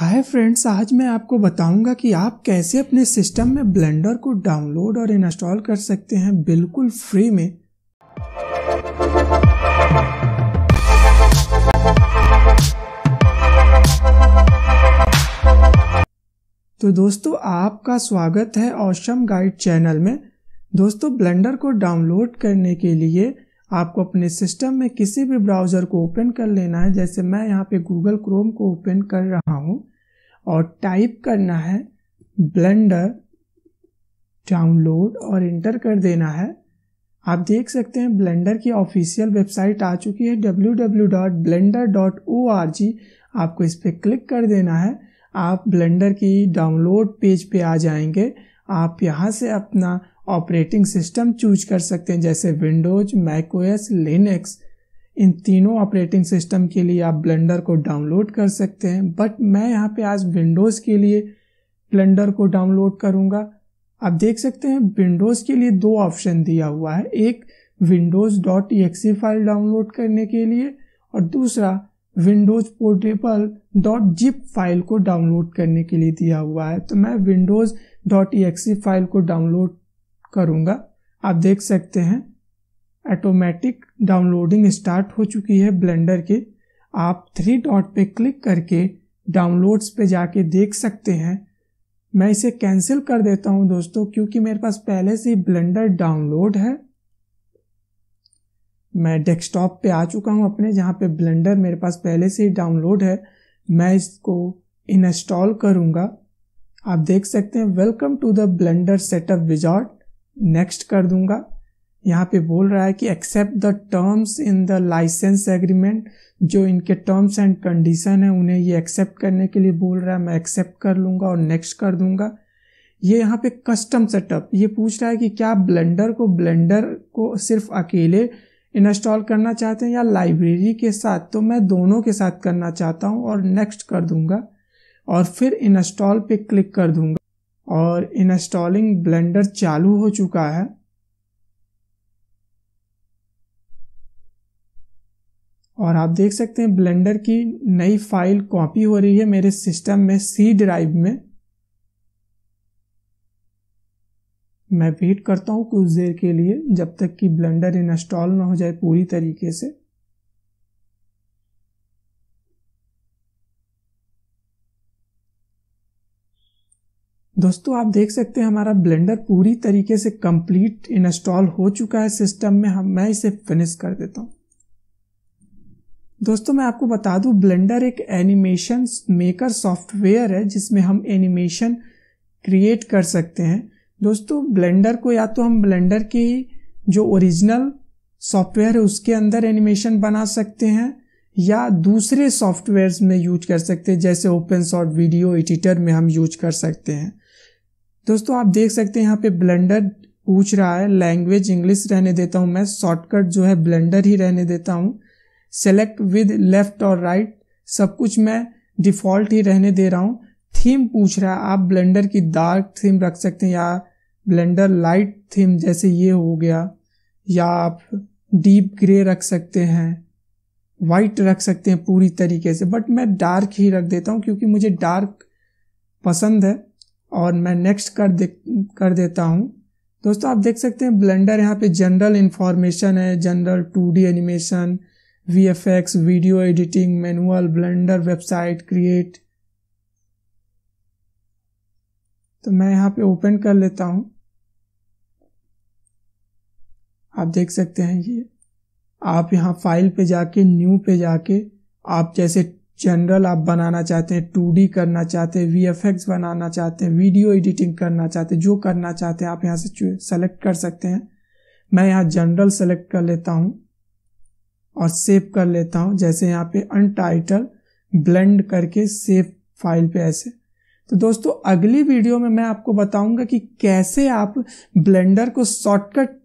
hi friends आज मैं आपको बताऊंगा कि आप कैसे अपने सिस्टम में ब्लेंडर को डाउनलोड और इंस्टॉल कर सकते हैं बिल्कुल फ्री में तो दोस्तों आपका स्वागत है औशम गाइड चैनल में दोस्तों ब्लेंडर को डाउनलोड करने के लिए आपको अपने सिस्टम में किसी भी ब्राउज़र को ओपन कर लेना है जैसे मैं यहाँ पे गूगल क्रोम को ओपन कर रहा हूँ और टाइप करना है ब्लेंडर डाउनलोड और इंटर कर देना है आप देख सकते हैं ब्लेंडर की ऑफिशियल वेबसाइट आ चुकी है www.blender.org आपको इस पर क्लिक कर देना है आप ब्लेंडर की डाउनलोड पेज पे आ जाएंगे आप यहाँ से अपना ऑपरेटिंग सिस्टम चूज कर सकते हैं जैसे विंडोज मैकोएस लिनक्स इन तीनों ऑपरेटिंग सिस्टम के लिए आप ब्लेंडर को डाउनलोड कर सकते हैं बट मैं यहाँ पे आज विंडोज़ के लिए ब्लेंडर को डाउनलोड करूँगा आप देख सकते हैं विंडोज़ के लिए दो ऑप्शन दिया हुआ है एक Windows dot E file download करने के लिए और दूसरा Windows portable dot zip file को डाउनलोड करने के लिए दिया हुआ है तो मैं विंडोज डॉट ई फाइल को डाउनलोड करूँगा आप देख सकते हैं ऑटोमेटिक डाउनलोडिंग स्टार्ट हो चुकी है ब्लेंडर के आप थ्री डॉट पे क्लिक करके डाउनलोड्स पे जाके देख सकते हैं मैं इसे कैंसिल कर देता हूं दोस्तों क्योंकि मेरे पास पहले से ही ब्लेंडर डाउनलोड है मैं डेस्कटॉप पे आ चुका हूं अपने जहां पे ब्लेंडर मेरे पास पहले से ही डाउनलोड है मैं इसको इंस्टॉल करूंगा आप देख सकते हैं welcome to the Blender setup wizard next कर दूंगा यहाँ पे बोल रहा है कि accept the terms in the licence agreement जो इनके टर्म्स एंड कंडीशन है उन्हें ये एक्सेप्ट करने के लिए बोल रहा है मैं एक्सेप्ट कर लूंगा और नेक्स्ट कर दूंगा ये यहाँ पे कस्टम सेटअप ये पूछ रहा है कि क्या ब्लेंडर को ब्लेंडर को सिर्फ अकेले इंस्टॉल करना चाहते हैं या लाइब्रेरी के साथ तो मैं दोनों के साथ करना चाहता हूँ और नेक्स्ट कर दूंगा और फिर इंस्टॉल पे क्लिक कर दूंगा और इंस्टॉलिंग ब्लेंडर चालू हो चुका है और आप देख सकते हैं ब्लेंडर की नई फाइल कॉपी हो रही है मेरे सिस्टम में सी ड्राइव में मैं वेट करता हूं कुछ देर के लिए जब तक कि ब्लेंडर इंस्टॉल ना हो जाए पूरी तरीके से दोस्तों आप देख सकते हैं हमारा ब्लेंडर पूरी तरीके से कंप्लीट इंस्टॉल हो चुका है सिस्टम में हम मैं इसे फिनिश कर देता हूं दोस्तों मैं आपको बता दूं ब्लेंडर एक एनिमेशन मेकर सॉफ्टवेयर है जिसमें हम एनिमेशन क्रिएट कर सकते हैं दोस्तों ब्लेंडर को या तो हम ब्लेंडर के ही जो ओरिजिनल सॉफ्टवेयर है उसके अंदर एनिमेशन बना सकते हैं या दूसरे सॉफ्टवेयर में यूज कर सकते हैं जैसे ओपन शॉट वीडियो एडिटर में हम यूज कर सकते हैं दोस्तों आप देख सकते हैं यहाँ पे ब्लेंडर पूछ रहा है लैंग्वेज इंग्लिश रहने देता हूँ मैं शॉर्टकट जो है ब्लेंडर ही रहने देता हूँ सेलेक्ट विद लेफ्ट और राइट सब कुछ मैं डिफॉल्ट ही रहने दे रहा हूँ थीम पूछ रहा है आप ब्लेंडर की डार्क थीम रख सकते हैं या ब्लेंडर लाइट थीम जैसे ये हो गया या आप डीप ग्रे रख सकते हैं वाइट रख सकते हैं पूरी तरीके से बट मैं डार्क ही रख देता हूँ क्योंकि मुझे डार्क पसंद है और मैं नेक्स्ट कर दे कर देता हूँ दोस्तों आप देख सकते हैं ब्लेंडर यहाँ पे जनरल इन्फॉर्मेशन है general to animation VFX, video editing, manual, Blender website create तो मैं यहाँ पे ओपन कर लेता हूँ आप देख सकते हैं ये आप यहाँ फाइल पे जाके न्यू पे जाके आप जैसे जनरल आप बनाना चाहते हैं टू करना चाहते हैं वी बनाना चाहते हैं वीडियो एडिटिंग करना चाहते हैं जो करना चाहते हैं आप यहाँ से सेलेक्ट कर सकते हैं मैं यहाँ जनरल सेलेक्ट कर लेता हूँ और सेव कर लेता हूँ जैसे यहाँ पे अनटाइटल ब्लेंड करके सेव फाइल पे ऐसे तो दोस्तों अगली वीडियो में मैं आपको बताऊंगा कि कैसे आप ब्लेंडर को शॉर्टकट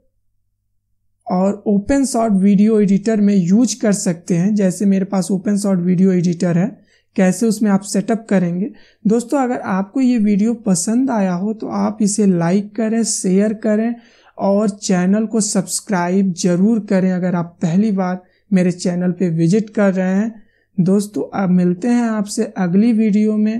और ओपन शॉर्ट वीडियो एडिटर में यूज कर सकते हैं जैसे मेरे पास ओपन शॉर्ट वीडियो एडिटर है कैसे उसमें आप सेटअप करेंगे दोस्तों अगर आपको ये वीडियो पसंद आया हो तो आप इसे लाइक करें शेयर करें और चैनल को सब्सक्राइब जरूर करें अगर आप पहली बार मेरे चैनल पे विजिट कर रहे हैं दोस्तों अब मिलते हैं आपसे अगली वीडियो में